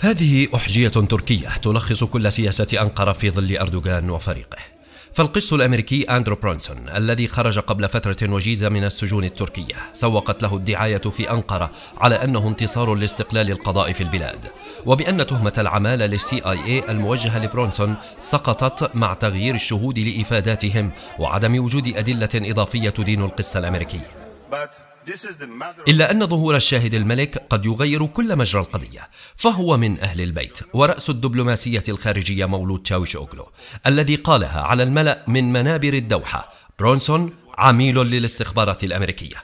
هذه أحجية تركية تلخص كل سياسة أنقرة في ظل أردوغان وفريقه فالقس الأمريكي أندرو برونسون الذي خرج قبل فترة وجيزة من السجون التركية سوقت له الدعاية في أنقرة على أنه انتصار لاستقلال القضاء في البلاد وبأن تهمة العمالة للسي آي اي الموجهة لبرونسون سقطت مع تغيير الشهود لإفاداتهم وعدم وجود أدلة إضافية تدين القس الأمريكي إلا أن ظهور الشاهد الملك قد يغير كل مجرى القضية فهو من أهل البيت ورأس الدبلوماسية الخارجية مولود تشاوش أوغلو الذي قالها على الملأ من منابر الدوحة برونسون عميل للاستخبارات الأمريكية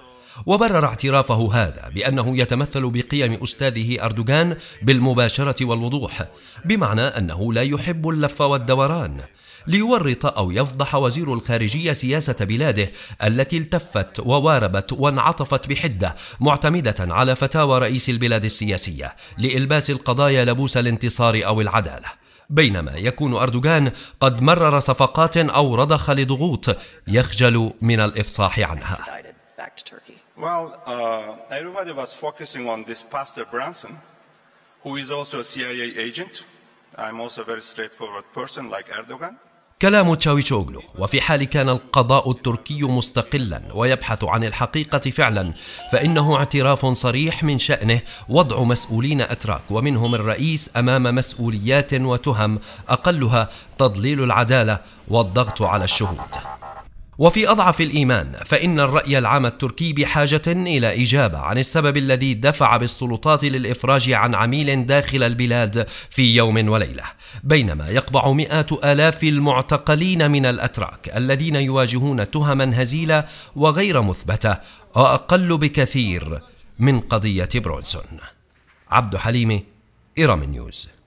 وبرر اعترافه هذا بأنه يتمثل بقيم أستاذه أردوغان بالمباشرة والوضوح بمعنى أنه لا يحب اللف والدوران ليورط أو يفضح وزير الخارجية سياسة بلاده التي التفت وواربت وانعطفت بحدة معتمدة على فتاوى رئيس البلاد السياسية لإلباس القضايا لبوس الانتصار أو العدالة بينما يكون أردوغان قد مرر صفقات أو رضخ لضغوط يخجل من الإفصاح عنها Well, uh, everybody was focusing on this Pastor Branson, who is also a CIA agent. I'm also a very straightforward person like Erdogan. كلام تشاويشوغلو وفي حال كان القضاء التركي مستقلا ويبحث عن الحقيقة فعلا فإنه اعتراف صريح من شأنه وضع مسؤولين أتراك ومنهم الرئيس أمام مسؤوليات وتهم أقلها تضليل العدالة والضغط على الشهود وفي أضعف الإيمان فإن الرأي العام التركي بحاجة إلى إجابة عن السبب الذي دفع بالسلطات للإفراج عن عميل داخل البلاد في يوم وليلة بينما يقبع مئات آلاف المعتقلين من الأتراك الذين يواجهون تهما هزيلة وغير مثبتة وأقل بكثير من قضية برونسون عبد حليمي ايرام نيوز